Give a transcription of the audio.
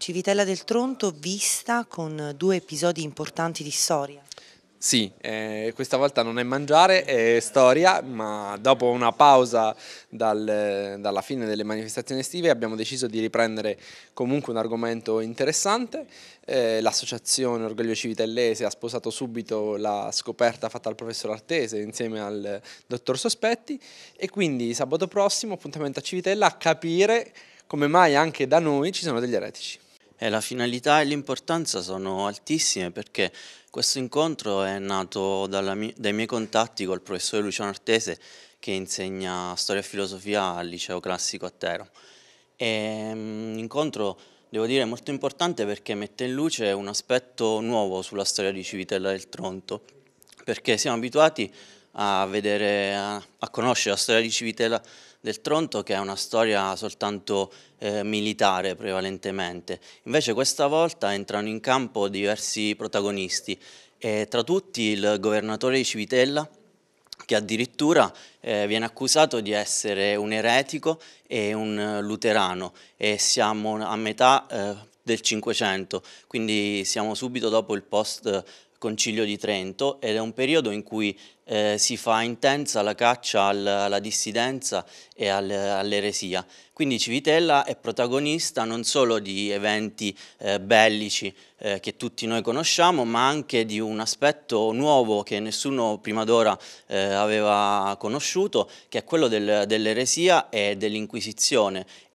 Civitella del Tronto vista con due episodi importanti di storia. Sì, eh, questa volta non è mangiare, è storia, ma dopo una pausa dal, dalla fine delle manifestazioni estive abbiamo deciso di riprendere comunque un argomento interessante. Eh, L'associazione Orgoglio Civitellese ha sposato subito la scoperta fatta al professor Artese insieme al dottor Sospetti e quindi sabato prossimo appuntamento a Civitella a capire come mai anche da noi ci sono degli eretici. E la finalità e l'importanza sono altissime perché questo incontro è nato dalla, dai miei contatti col professore Luciano Artese che insegna storia e filosofia al liceo classico a Tero. È un mm, incontro, devo dire, molto importante perché mette in luce un aspetto nuovo sulla storia di Civitella del Tronto, perché siamo abituati a, vedere, a conoscere la storia di Civitella del Tronto che è una storia soltanto eh, militare prevalentemente. Invece questa volta entrano in campo diversi protagonisti e tra tutti il governatore di Civitella che addirittura eh, viene accusato di essere un eretico e un eh, luterano e siamo a metà eh, del Cinquecento, quindi siamo subito dopo il post Concilio di Trento ed è un periodo in cui eh, si fa intensa la caccia alla, alla dissidenza e al, all'eresia. Quindi Civitella è protagonista non solo di eventi eh, bellici eh, che tutti noi conosciamo, ma anche di un aspetto nuovo che nessuno prima d'ora eh, aveva conosciuto, che è quello del, dell'eresia e dell'inquisizione